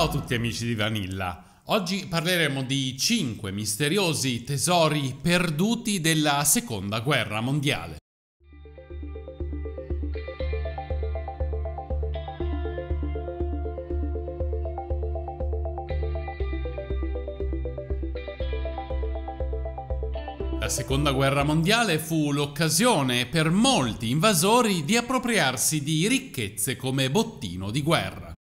Ciao a tutti amici di Vanilla. Oggi parleremo di 5 misteriosi tesori perduti della Seconda Guerra Mondiale. La seconda guerra mondiale fu l'occasione per molti invasori di appropriarsi di ricchezze come bottino di guerra.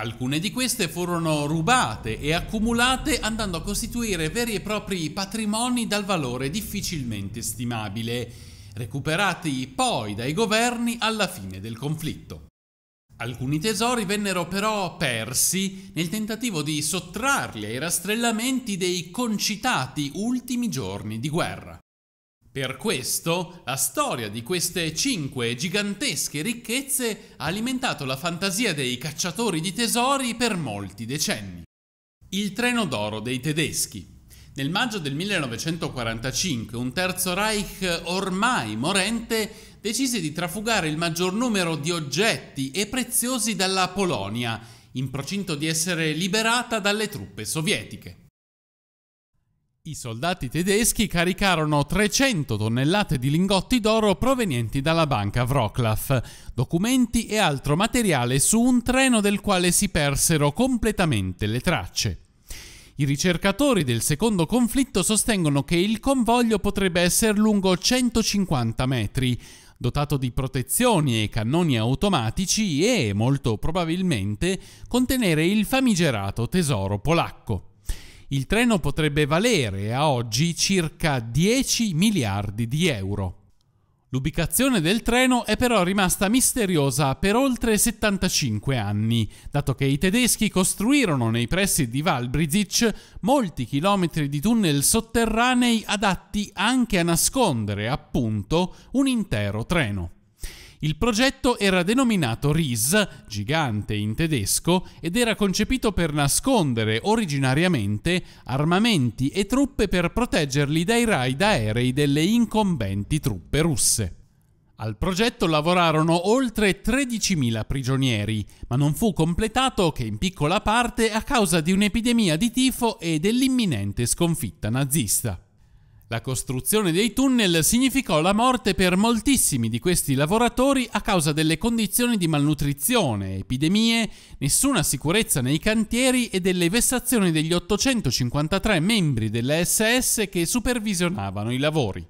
Alcune di queste furono rubate e accumulate andando a costituire veri e propri patrimoni dal valore difficilmente stimabile, recuperati poi dai governi alla fine del conflitto. Alcuni tesori vennero però persi nel tentativo di sottrarli ai rastrellamenti dei concitati ultimi giorni di guerra. Per questo, la storia di queste cinque gigantesche ricchezze ha alimentato la fantasia dei cacciatori di tesori per molti decenni. Il treno d'oro dei tedeschi. Nel maggio del 1945 un Terzo Reich ormai morente decise di trafugare il maggior numero di oggetti e preziosi dalla Polonia, in procinto di essere liberata dalle truppe sovietiche. I soldati tedeschi caricarono 300 tonnellate di lingotti d'oro provenienti dalla banca Wroclaw, documenti e altro materiale su un treno del quale si persero completamente le tracce. I ricercatori del secondo conflitto sostengono che il convoglio potrebbe essere lungo 150 metri, dotato di protezioni e cannoni automatici e, molto probabilmente, contenere il famigerato tesoro polacco il treno potrebbe valere a oggi circa 10 miliardi di euro. L'ubicazione del treno è però rimasta misteriosa per oltre 75 anni, dato che i tedeschi costruirono nei pressi di Valbrizic molti chilometri di tunnel sotterranei adatti anche a nascondere, appunto, un intero treno. Il progetto era denominato RIS, gigante in tedesco, ed era concepito per nascondere originariamente armamenti e truppe per proteggerli dai raid aerei delle incombenti truppe russe. Al progetto lavorarono oltre 13.000 prigionieri, ma non fu completato che in piccola parte a causa di un'epidemia di tifo e dell'imminente sconfitta nazista. La costruzione dei tunnel significò la morte per moltissimi di questi lavoratori a causa delle condizioni di malnutrizione, epidemie, nessuna sicurezza nei cantieri e delle vessazioni degli 853 membri delle SS che supervisionavano i lavori.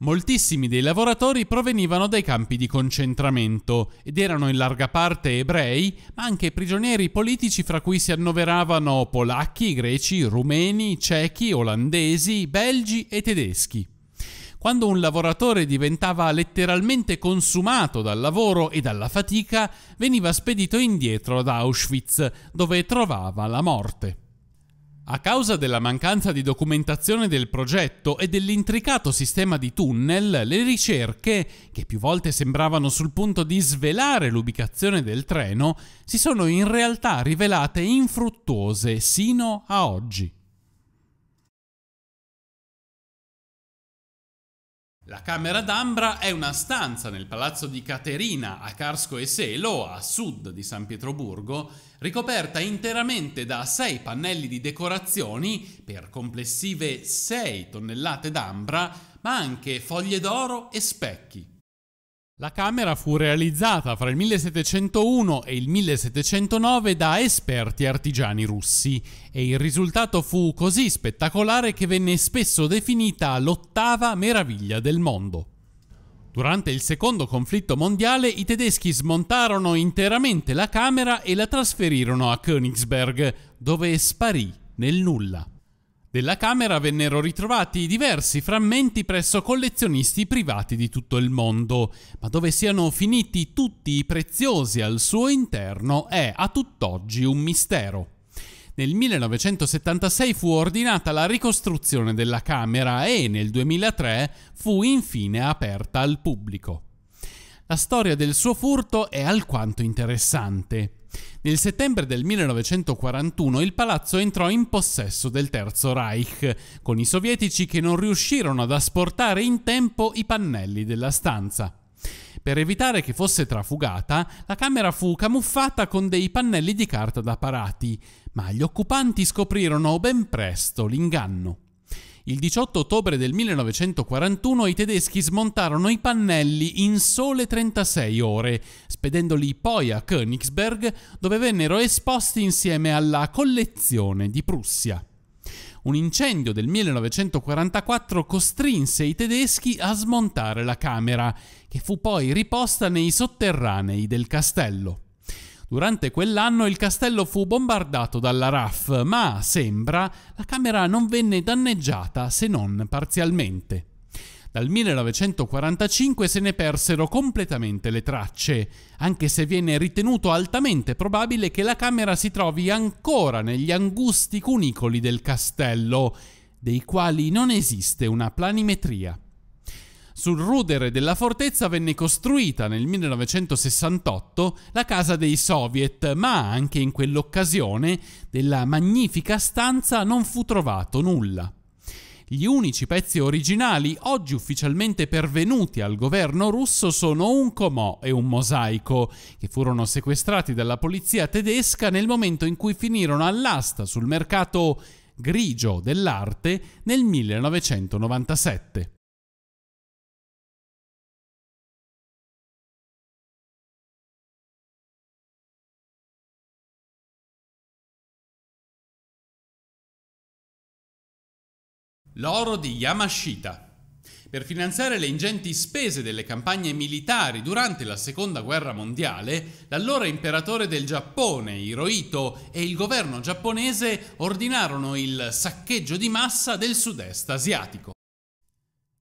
Moltissimi dei lavoratori provenivano dai campi di concentramento ed erano in larga parte ebrei, ma anche prigionieri politici fra cui si annoveravano polacchi, greci, rumeni, cechi, olandesi, belgi e tedeschi. Quando un lavoratore diventava letteralmente consumato dal lavoro e dalla fatica, veniva spedito indietro ad Auschwitz, dove trovava la morte. A causa della mancanza di documentazione del progetto e dell'intricato sistema di tunnel, le ricerche, che più volte sembravano sul punto di svelare l'ubicazione del treno, si sono in realtà rivelate infruttuose sino a oggi. La Camera d'Ambra è una stanza nel palazzo di Caterina a Carsko e Selo, a sud di San Pietroburgo, ricoperta interamente da sei pannelli di decorazioni per complessive 6 tonnellate d'ambra, ma anche foglie d'oro e specchi. La camera fu realizzata fra il 1701 e il 1709 da esperti artigiani russi e il risultato fu così spettacolare che venne spesso definita l'ottava meraviglia del mondo. Durante il secondo conflitto mondiale i tedeschi smontarono interamente la camera e la trasferirono a Königsberg, dove sparì nel nulla. Della camera vennero ritrovati diversi frammenti presso collezionisti privati di tutto il mondo, ma dove siano finiti tutti i preziosi al suo interno è a tutt'oggi un mistero. Nel 1976 fu ordinata la ricostruzione della camera e nel 2003 fu infine aperta al pubblico. La storia del suo furto è alquanto interessante. Nel settembre del 1941 il palazzo entrò in possesso del Terzo Reich, con i sovietici che non riuscirono ad asportare in tempo i pannelli della stanza. Per evitare che fosse trafugata, la camera fu camuffata con dei pannelli di carta da parati, ma gli occupanti scoprirono ben presto l'inganno. Il 18 ottobre del 1941 i tedeschi smontarono i pannelli in sole 36 ore, spedendoli poi a Königsberg, dove vennero esposti insieme alla collezione di Prussia. Un incendio del 1944 costrinse i tedeschi a smontare la camera, che fu poi riposta nei sotterranei del castello. Durante quell'anno il castello fu bombardato dalla RAF, ma sembra la Camera non venne danneggiata se non parzialmente. Dal 1945 se ne persero completamente le tracce, anche se viene ritenuto altamente probabile che la camera si trovi ancora negli angusti cunicoli del castello, dei quali non esiste una planimetria. Sul rudere della fortezza venne costruita nel 1968 la casa dei soviet, ma anche in quell'occasione della magnifica stanza non fu trovato nulla. Gli unici pezzi originali oggi ufficialmente pervenuti al governo russo sono un comò e un mosaico, che furono sequestrati dalla polizia tedesca nel momento in cui finirono all'asta sul mercato grigio dell'arte nel 1997. l'oro di Yamashita. Per finanziare le ingenti spese delle campagne militari durante la Seconda Guerra Mondiale, l'allora imperatore del Giappone, Hirohito, e il governo giapponese ordinarono il saccheggio di massa del sud-est asiatico.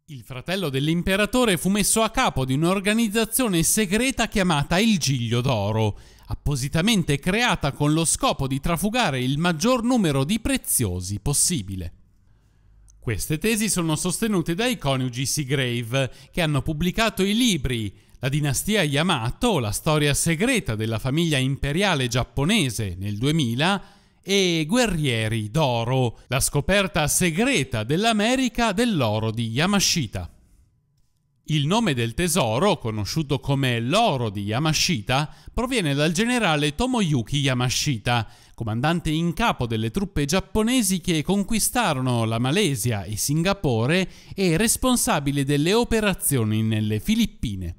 Il fratello dell'imperatore fu messo a capo di un'organizzazione segreta chiamata il Giglio d'Oro, appositamente creata con lo scopo di trafugare il maggior numero di preziosi possibile. Queste tesi sono sostenute dai coniugi Seagrave, che hanno pubblicato i libri La dinastia Yamato, la storia segreta della famiglia imperiale giapponese nel 2000 e Guerrieri d'oro, la scoperta segreta dell'America dell'oro di Yamashita. Il nome del tesoro, conosciuto come l'oro di Yamashita, proviene dal generale Tomoyuki Yamashita, comandante in capo delle truppe giapponesi che conquistarono la Malesia e Singapore e responsabile delle operazioni nelle Filippine.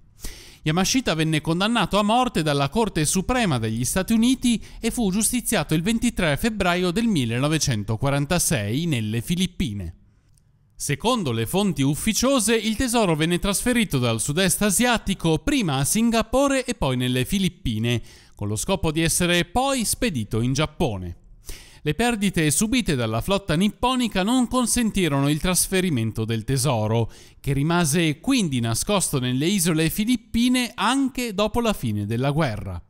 Yamashita venne condannato a morte dalla Corte Suprema degli Stati Uniti e fu giustiziato il 23 febbraio del 1946 nelle Filippine. Secondo le fonti ufficiose, il tesoro venne trasferito dal sud-est asiatico prima a Singapore e poi nelle Filippine, con lo scopo di essere poi spedito in Giappone. Le perdite subite dalla flotta nipponica non consentirono il trasferimento del tesoro, che rimase quindi nascosto nelle isole filippine anche dopo la fine della guerra.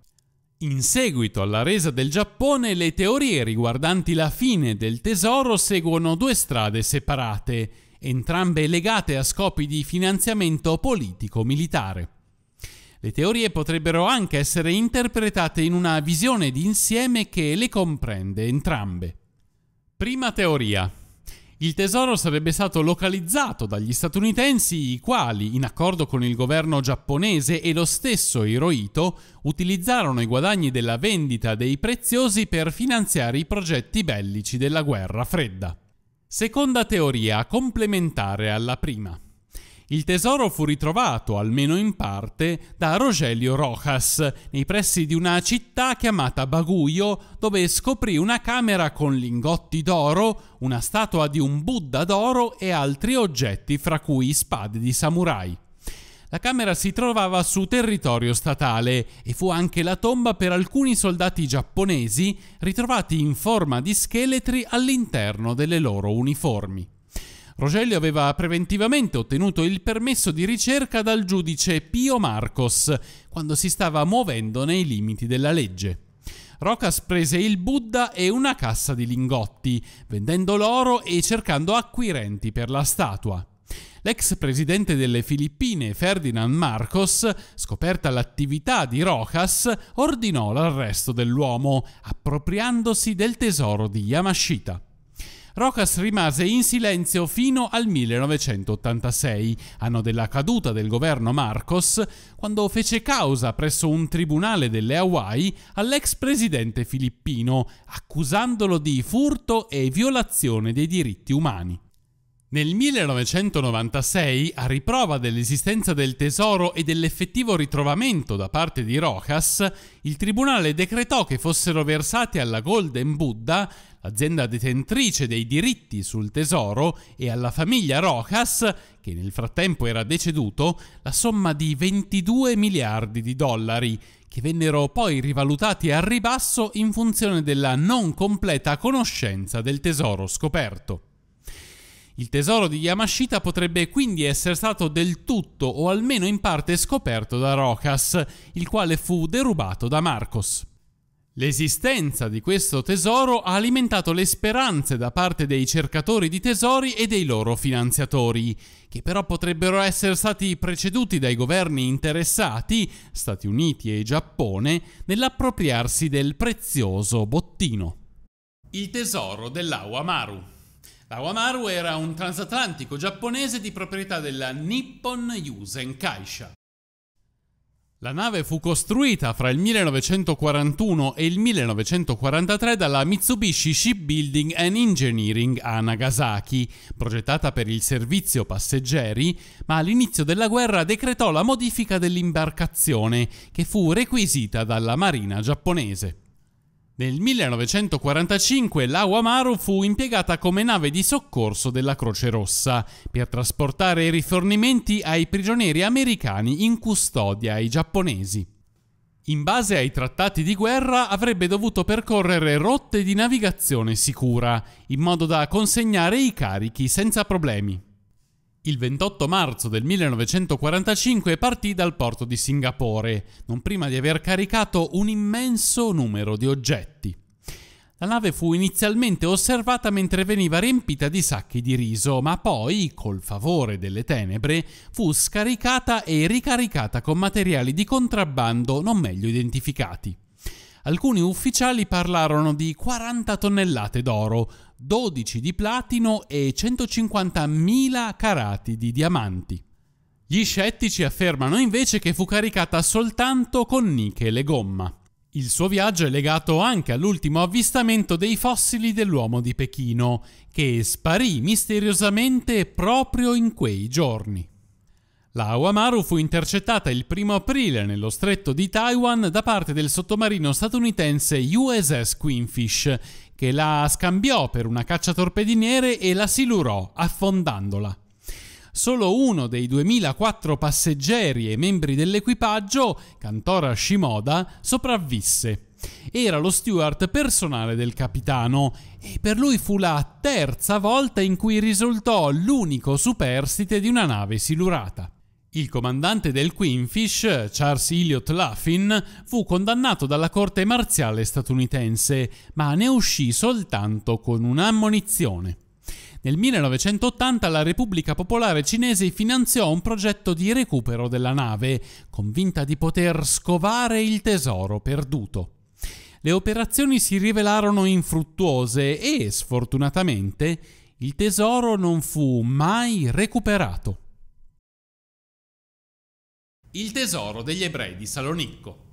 In seguito alla resa del Giappone, le teorie riguardanti la fine del tesoro seguono due strade separate, entrambe legate a scopi di finanziamento politico-militare. Le teorie potrebbero anche essere interpretate in una visione d'insieme che le comprende entrambe. Prima teoria. Il tesoro sarebbe stato localizzato dagli statunitensi, i quali, in accordo con il governo giapponese e lo stesso Hirohito, utilizzarono i guadagni della vendita dei preziosi per finanziare i progetti bellici della guerra fredda. Seconda teoria complementare alla prima. Il tesoro fu ritrovato, almeno in parte, da Rogelio Rojas, nei pressi di una città chiamata Baguio, dove scoprì una camera con lingotti d'oro, una statua di un Buddha d'oro e altri oggetti, fra cui spade di samurai. La camera si trovava su territorio statale e fu anche la tomba per alcuni soldati giapponesi ritrovati in forma di scheletri all'interno delle loro uniformi. Rogelio aveva preventivamente ottenuto il permesso di ricerca dal giudice Pio Marcos quando si stava muovendo nei limiti della legge. Rocas prese il Buddha e una cassa di lingotti, vendendo l'oro e cercando acquirenti per la statua. L'ex presidente delle Filippine Ferdinand Marcos, scoperta l'attività di Rocas, ordinò l'arresto dell'uomo, appropriandosi del tesoro di Yamashita. Rocas rimase in silenzio fino al 1986, anno della caduta del governo Marcos, quando fece causa presso un tribunale delle Hawaii all'ex presidente filippino, accusandolo di furto e violazione dei diritti umani. Nel 1996, a riprova dell'esistenza del tesoro e dell'effettivo ritrovamento da parte di Rojas, il tribunale decretò che fossero versati alla Golden Buddha azienda detentrice dei diritti sul tesoro, e alla famiglia Rojas, che nel frattempo era deceduto, la somma di 22 miliardi di dollari, che vennero poi rivalutati al ribasso in funzione della non completa conoscenza del tesoro scoperto. Il tesoro di Yamashita potrebbe quindi essere stato del tutto o almeno in parte scoperto da Rokas, il quale fu derubato da Marcos. L'esistenza di questo tesoro ha alimentato le speranze da parte dei cercatori di tesori e dei loro finanziatori, che però potrebbero essere stati preceduti dai governi interessati, Stati Uniti e Giappone, nell'appropriarsi del prezioso bottino. Il tesoro dell'Awamaru. L'Awamaru era un transatlantico giapponese di proprietà della Nippon Yusen Kaisha, la nave fu costruita fra il 1941 e il 1943 dalla Mitsubishi Shipbuilding and Engineering a Nagasaki, progettata per il servizio passeggeri, ma all'inizio della guerra decretò la modifica dell'imbarcazione, che fu requisita dalla Marina giapponese. Nel 1945 la Wamaru fu impiegata come nave di soccorso della Croce Rossa per trasportare i rifornimenti ai prigionieri americani in custodia ai giapponesi. In base ai trattati di guerra avrebbe dovuto percorrere rotte di navigazione sicura, in modo da consegnare i carichi senza problemi. Il 28 marzo del 1945 partì dal porto di Singapore, non prima di aver caricato un immenso numero di oggetti. La nave fu inizialmente osservata mentre veniva riempita di sacchi di riso, ma poi, col favore delle tenebre, fu scaricata e ricaricata con materiali di contrabbando non meglio identificati alcuni ufficiali parlarono di 40 tonnellate d'oro, 12 di platino e 150.000 carati di diamanti. Gli scettici affermano invece che fu caricata soltanto con nichel e gomma. Il suo viaggio è legato anche all'ultimo avvistamento dei fossili dell'uomo di Pechino, che sparì misteriosamente proprio in quei giorni. La Awamaru fu intercettata il 1 aprile nello stretto di Taiwan da parte del sottomarino statunitense USS Queenfish, che la scambiò per una cacciatorpediniere e la silurò, affondandola. Solo uno dei 2004 passeggeri e membri dell'equipaggio, Cantora Shimoda, sopravvisse. Era lo steward personale del capitano e per lui fu la terza volta in cui risultò l'unico superstite di una nave silurata. Il comandante del Queenfish, Charles Elliott Laffin, fu condannato dalla corte marziale statunitense, ma ne uscì soltanto con un'ammonizione. Nel 1980 la Repubblica Popolare Cinese finanziò un progetto di recupero della nave, convinta di poter scovare il tesoro perduto. Le operazioni si rivelarono infruttuose e, sfortunatamente, il tesoro non fu mai recuperato. Il tesoro degli ebrei di Salonicco.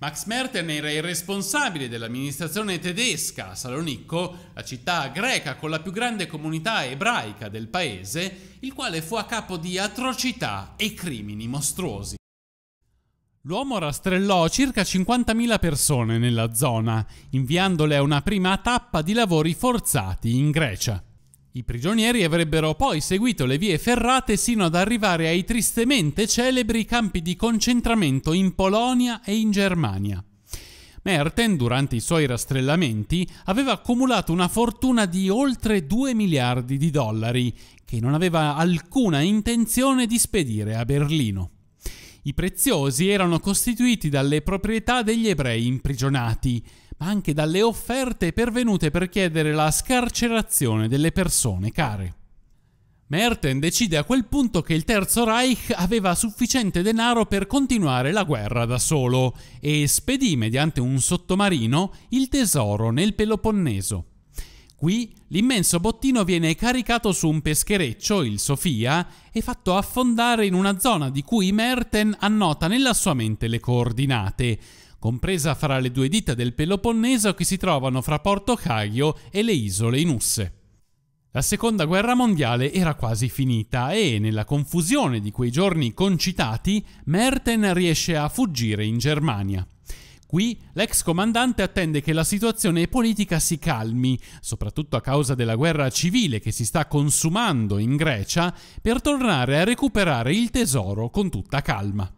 Max Merten era il responsabile dell'amministrazione tedesca a Salonicco, la città greca con la più grande comunità ebraica del paese, il quale fu a capo di atrocità e crimini mostruosi. L'uomo rastrellò circa 50.000 persone nella zona, inviandole a una prima tappa di lavori forzati in Grecia. I prigionieri avrebbero poi seguito le vie ferrate sino ad arrivare ai tristemente celebri campi di concentramento in Polonia e in Germania. Merten, durante i suoi rastrellamenti, aveva accumulato una fortuna di oltre 2 miliardi di dollari, che non aveva alcuna intenzione di spedire a Berlino. I preziosi erano costituiti dalle proprietà degli ebrei imprigionati, ma anche dalle offerte pervenute per chiedere la scarcerazione delle persone care. Merten decide a quel punto che il Terzo Reich aveva sufficiente denaro per continuare la guerra da solo e spedì mediante un sottomarino il tesoro nel Peloponneso. Qui l'immenso bottino viene caricato su un peschereccio, il Sofia, e fatto affondare in una zona di cui Merten annota nella sua mente le coordinate, compresa fra le due dita del Peloponneso che si trovano fra Porto Caglio e le isole Inusse. La seconda guerra mondiale era quasi finita e, nella confusione di quei giorni concitati, Merten riesce a fuggire in Germania. Qui l'ex comandante attende che la situazione politica si calmi, soprattutto a causa della guerra civile che si sta consumando in Grecia, per tornare a recuperare il tesoro con tutta calma.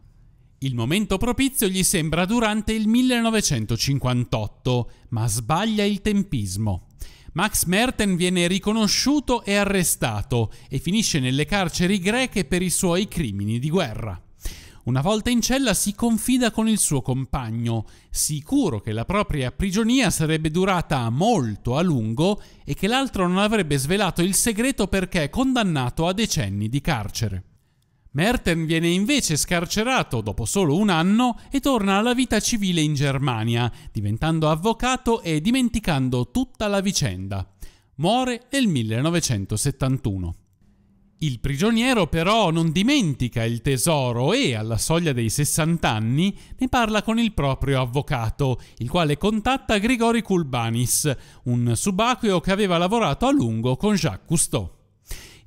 Il momento propizio gli sembra durante il 1958, ma sbaglia il tempismo. Max Merten viene riconosciuto e arrestato e finisce nelle carceri greche per i suoi crimini di guerra. Una volta in cella si confida con il suo compagno, sicuro che la propria prigionia sarebbe durata molto a lungo e che l'altro non avrebbe svelato il segreto perché condannato a decenni di carcere. Merten viene invece scarcerato dopo solo un anno e torna alla vita civile in Germania, diventando avvocato e dimenticando tutta la vicenda. Muore nel 1971. Il prigioniero però non dimentica il tesoro e, alla soglia dei 60 anni, ne parla con il proprio avvocato, il quale contatta Grigori Kulbanis, un subacqueo che aveva lavorato a lungo con Jacques Cousteau.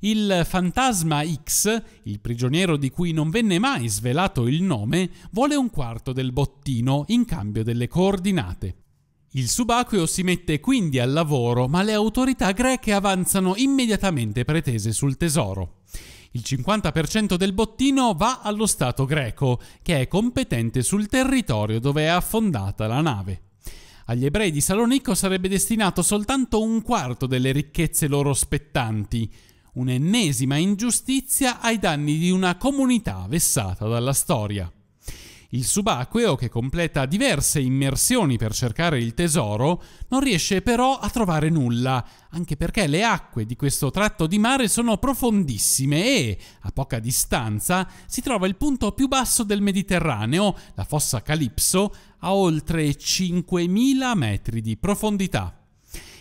Il fantasma X, il prigioniero di cui non venne mai svelato il nome, vuole un quarto del bottino in cambio delle coordinate. Il subacqueo si mette quindi al lavoro, ma le autorità greche avanzano immediatamente pretese sul tesoro. Il 50% del bottino va allo Stato greco, che è competente sul territorio dove è affondata la nave. Agli ebrei di Salonico sarebbe destinato soltanto un quarto delle ricchezze loro spettanti, un'ennesima ingiustizia ai danni di una comunità vessata dalla storia. Il subacqueo, che completa diverse immersioni per cercare il tesoro, non riesce però a trovare nulla, anche perché le acque di questo tratto di mare sono profondissime e, a poca distanza, si trova il punto più basso del Mediterraneo, la fossa Calipso, a oltre 5.000 metri di profondità.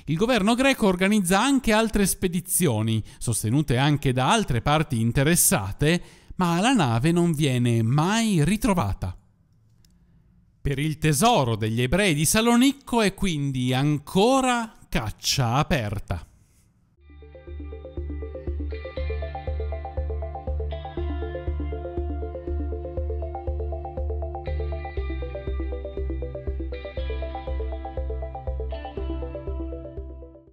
Il governo greco organizza anche altre spedizioni, sostenute anche da altre parti interessate, ma la nave non viene mai ritrovata. Per il tesoro degli ebrei di Salonicco è quindi ancora caccia aperta.